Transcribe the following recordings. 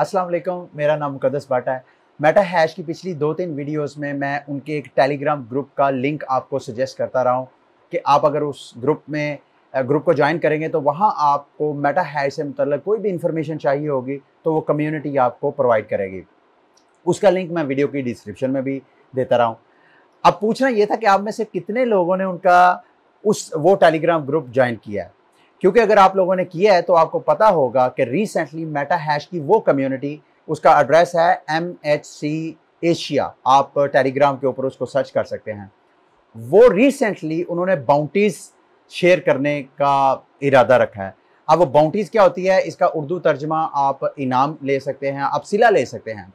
अस्सलाम वालेकुम मेरा नाम मुकदस बाटा है मेटा हैश की पिछली दो तीन वीडियोस में मैं उनके एक टेलीग्राम ग्रुप का लिंक आपको सजेस्ट करता रहा हूँ कि आप अगर उस ग्रुप में ग्रुप को ज्वाइन करेंगे तो वहाँ आपको मेटा हैश से मुतल कोई भी इन्फॉर्मेशन चाहिए होगी तो वो कम्यूनिटी आपको प्रोवाइड करेगी उसका लिंक मैं वीडियो की डिस्क्रिप्शन में भी देता रहा हूँ अब पूछना ये था कि आप में से कितने लोगों ने उनका उस वो टेलीग्राम ग्रुप ज्वाइन किया है क्योंकि अगर आप लोगों ने किया है तो आपको पता होगा कि रिसेंटली मेटा हैश की वो कम्युनिटी उसका एड्रेस है एम एच सी एशिया आप टेलीग्राम uh, के ऊपर उसको सर्च कर सकते हैं वो रिसेंटली उन्होंने बाउंटीज़ शेयर करने का इरादा रखा है अब वो बाउंटीज़ क्या होती है इसका उर्दू तर्जमा आप इनाम ले सकते हैं आप सिला ले सकते हैं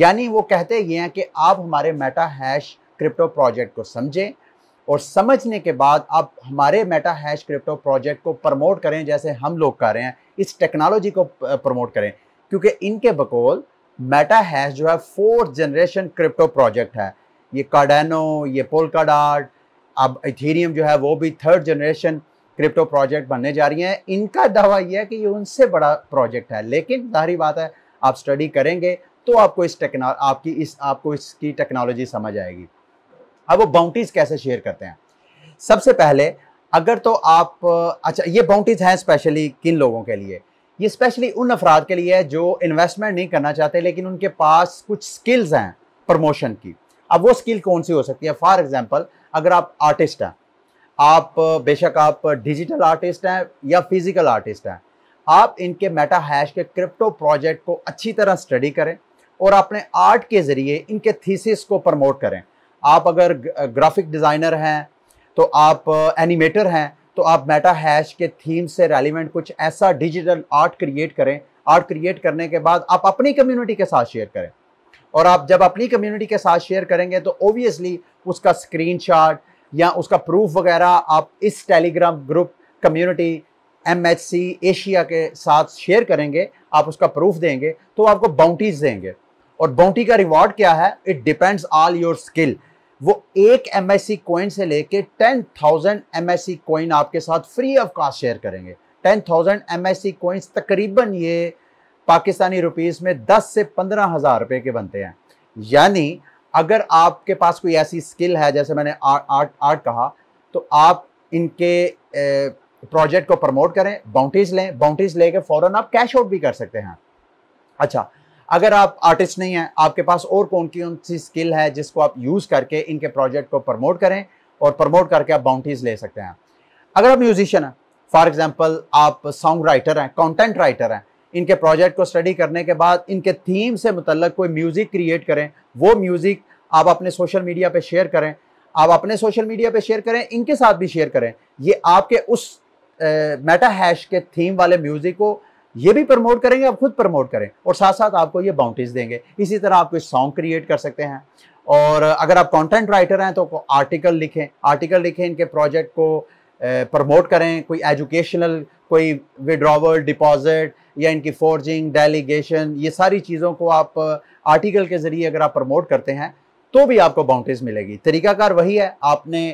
यानी वो कहते ये हैं कि आप हमारे मेटा हैश क्रिप्टो प्रोजेक्ट को समझें और समझने के बाद आप हमारे मेटा हैश क्रिप्टो प्रोजेक्ट को प्रमोट करें जैसे हम लोग कर रहे हैं इस टेक्नोलॉजी को प्रमोट करें क्योंकि इनके बकौल मेटा हैश जो है फोर्थ जनरेशन क्रिप्टो प्रोजेक्ट है ये कार्डेनो ये पोलकाडाट अब इथेरियम जो है वो भी थर्ड जनरेशन क्रिप्टो प्रोजेक्ट बनने जा रही हैं इनका दावा यह है कि ये उनसे बड़ा प्रोजेक्ट है लेकिन जाहरी बात है आप स्टडी करेंगे तो आपको इस टेक्नो आपकी इस आपको इसकी टेक्नोलॉजी समझ आएगी अब वो बाउंड्रीज कैसे शेयर करते हैं सबसे पहले अगर तो आप अच्छा ये बाउंड्रीज हैं स्पेशली किन लोगों के लिए ये स्पेशली उन अफराद के लिए है जो इन्वेस्टमेंट नहीं करना चाहते लेकिन उनके पास कुछ स्किल्स हैं प्रमोशन की अब वो स्किल कौन सी हो सकती है फॉर एग्जाम्पल अगर आप आर्टिस्ट हैं आप बेशक आप डिजिटल आर्टिस्ट हैं या फिजिकल आर्टिस्ट हैं आप इनके मेटा हैश के क्रिप्टो प्रोजेक्ट को अच्छी तरह स्टडी करें और अपने आर्ट के ज़रिए इनके थीसिस को प्रमोट करें आप अगर ग्राफिक डिज़ाइनर हैं तो आप एनिमेटर हैं तो आप मेटा हैश के थीम से रेलिवेंट कुछ ऐसा डिजिटल आर्ट क्रिएट करें आर्ट क्रिएट करने के बाद आप अपनी कम्युनिटी के साथ शेयर करें और आप जब अपनी कम्युनिटी के साथ शेयर करेंगे तो ओबियसली उसका स्क्रीनशॉट या उसका प्रूफ वगैरह आप इस Telegram group community M Asia के साथ शेयर करेंगे आप उसका प्रूफ देंगे तो आपको बाउंटीज़ देंगे और बाउंटी का रिवॉर्ड क्या है it depends all your skill वो एक एम एस सी कोइन से लेके ten thousand M S C coin आपके साथ फ्री ऑफ कास्ट शेयर करेंगे ten thousand M S C coins तकरीबन ये पाकिस्तानी रुपीज़ में दस से पंद्रह हज़ार रुपए के बनते हैं यानी अगर आपके पास कोई ऐसी स्किल है जैसे मैंने आर्ट आर्ट कहा तो आप इनके प्रोजेक्ट को प्रमोट करें बाउंड्रीज लें बाउंड्रीज लेके फ़ौरन आप कैश आउट भी कर सकते हैं अच्छा अगर आप आर्टिस्ट नहीं हैं आपके पास और कौन कौन सी स्किल है जिसको आप यूज़ करके इनके प्रोजेक्ट को प्रमोट करें और प्रमोट करके आप बाउंड्रीज ले सकते हैं अगर आप म्यूजिशियन हैं फॉर एग्जाम्पल आप साउंड राइटर हैं कॉन्टेंट राइटर हैं इनके प्रोजेक्ट को स्टडी करने के बाद इनके थीम से मुतलक कोई म्यूज़िक क्रिएट करें वो म्यूज़िक आप अपने सोशल मीडिया पर शेयर करें आप अपने सोशल मीडिया पर शेयर करें इनके साथ भी शेयर करें ये आपके उस मेटा हैश के थीम वाले म्यूज़िक को ये भी प्रमोट करेंगे आप खुद प्रमोट करें और साथ साथ आपको ये बाउंड्रीज देंगे इसी तरह आप कोई सॉन्ग क्रिएट कर सकते हैं और अगर आप कंटेंट राइटर हैं तो आर्टिकल लिखें आर्टिकल लिखें इनके प्रोजेक्ट को प्रमोट करें कोई एजुकेशनल कोई विड्रॉवल डिपॉजिट या इनकी फोर्जिंग डेलीगेशन ये सारी चीज़ों को आप आर्टिकल के ज़रिए अगर आप प्रमोट करते हैं तो भी आपको बाउंड्रीज मिलेगी तरीकाकार वही है आपने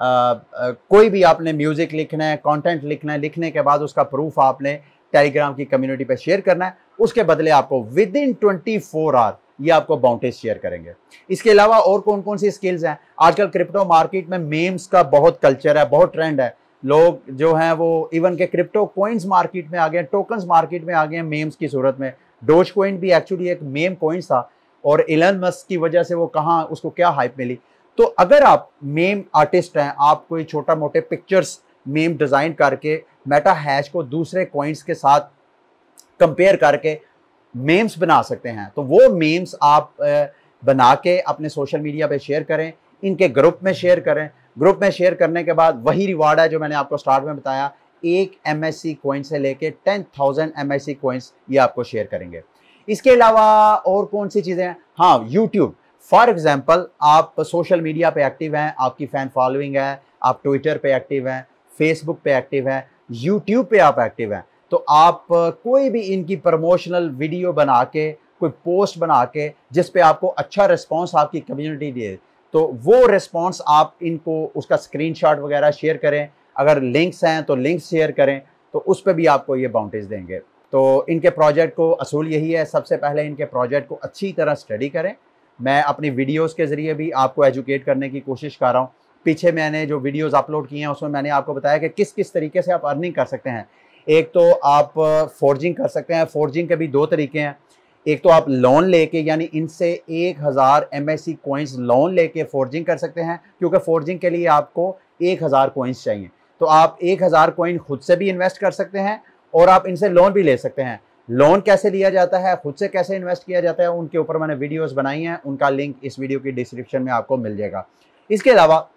आ, आ, कोई भी आपने म्यूज़िक लिखना है कंटेंट लिखना है लिखने के बाद उसका प्रूफ आपने टेलीग्राम की कम्युनिटी पर शेयर करना है उसके बदले आपको within twenty four hour ये आपको बाउंटेज शेयर करेंगे इसके अलावा और कौन कौन सी स्किल्स हैं आजकल क्रिप्टो मार्केट में मेम्स का बहुत कल्चर है बहुत ट्रेंड है लोग जो हैं वो इवन के क्रिप्टो कोइंस मार्केट में आ गए टोकन्स मार्केट में आ गए मेम्स की सूरत में डोज कोइन भी एक्चुअली एक मेम कोइंस था और इलन मस्क की वजह से वो कहाँ उसको क्या हाइप मिली तो अगर आप मेम आर्टिस्ट हैं आप कोई छोटा मोटे पिक्चर्स मेम डिज़ाइन करके मेटा हैश को दूसरे कॉइन्स के साथ कंपेयर करके मेम्स बना सकते हैं तो वो मेम्स आप बना के अपने सोशल मीडिया पे शेयर करें इनके ग्रुप में शेयर करें ग्रुप में शेयर करने के बाद वही रिवार्ड है जो मैंने आपको स्टार्ट में बताया एक एम एस सी कोइन से लेके ten thousand M S C coins ये आपको शेयर करेंगे इसके अलावा और कौन सी चीज़ें हैं हाँ यूट्यूब फॉर एग्जाम्पल आप सोशल मीडिया पे एक्टिव हैं आपकी फ़ैन फॉलोइंग है आप ट्विटर पे एक्टिव हैं फेसबुक पे एक्टिव हैं यूट्यूब पे आप एक्टिव हैं तो आप कोई भी इनकी प्रमोशनल वीडियो बना के कोई पोस्ट बना के जिस पे आपको अच्छा रिस्पांस आपकी कम्युनिटी दे तो वो रिस्पांस आप इनको उसका स्क्रीनशॉट वगैरह शेयर करें अगर लिंक्स हैं तो लिंक्स शेयर करें तो उस पर भी आपको ये बाउंड्रीज देंगे तो इनके प्रोजेक्ट को असूल यही है सबसे पहले इनके प्रोजेक्ट को अच्छी तरह स्टडी करें मैं अपनी वीडियोस के ज़रिए भी आपको एजुकेट करने की कोशिश कर रहा हूँ पीछे मैंने जो वीडियोस अपलोड किए हैं उसमें मैंने आपको बताया कि किस किस तरीके से आप अर्निंग कर सकते हैं एक तो आप फोर्जिंग कर सकते हैं फोर्जिंग के भी दो तरीके हैं एक तो आप लोन लेके यानी इनसे एक हज़ार M S C coins loan लेके फोर्जिंग कर सकते हैं क्योंकि फोर्जिंग के लिए आपको एक हज़ार कोइंस चाहिए तो आप एक हज़ार कोइन खुद से भी इन्वेस्ट कर सकते हैं और आप इनसे लोन भी ले सकते हैं लोन कैसे लिया जाता है खुद से कैसे इन्वेस्ट किया जाता है उनके ऊपर मैंने वीडियोज़ बनाई हैं उनका लिंक इस वीडियो की डिस्क्रिप्शन में आपको मिल जाएगा इसके अलावा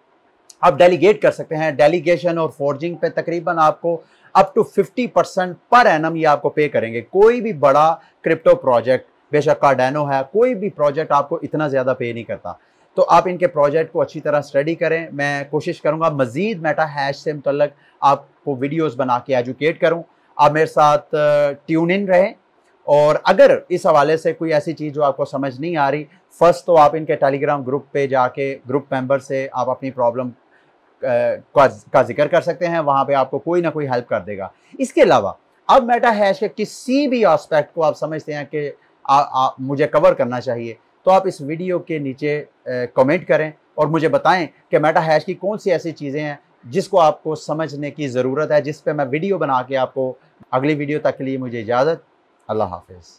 आप डेलीगेट कर सकते हैं डेलीगेशन और फोर्जिंग पे तकरीबन आपको up to 50 percent per annum ये आपको पे करेंगे कोई भी बड़ा क्रिप्टो प्रोजेक्ट बेशक कार्डेनो है कोई भी प्रोजेक्ट आपको इतना ज़्यादा पे नहीं करता तो आप इनके प्रोजेक्ट को अच्छी तरह स्टडी करें मैं कोशिश करूँगा मज़ीद मेटा हैश से मुतल आपको वीडियोज़ बना के एजुकेट करूँ आप मेरे साथ ट्यून इन रहें और अगर इस हवाले से कोई ऐसी चीज़ जो आपको समझ नहीं आ रही फर्स्ट तो आप इनके टेलीग्राम ग्रुप पे जाके ग्रुप मेंबर से आप अपनी प्रॉब्लम का जिक्र कर सकते हैं वहाँ पे आपको कोई ना कोई हेल्प कर देगा इसके अलावा अब मेटा हैश के किसी भी आस्पेक्ट को आप समझते हैं कि आ, आ, मुझे कवर करना चाहिए तो आप इस वीडियो के नीचे कमेंट करें और मुझे बताएं कि मेटा हैश की कौन सी ऐसी चीज़ें हैं जिसको आपको समझने की ज़रूरत है जिस पर मैं वीडियो बना के आपको अगली वीडियो तक के लिए मुझे इजाज़त अल्लाह हाफिज़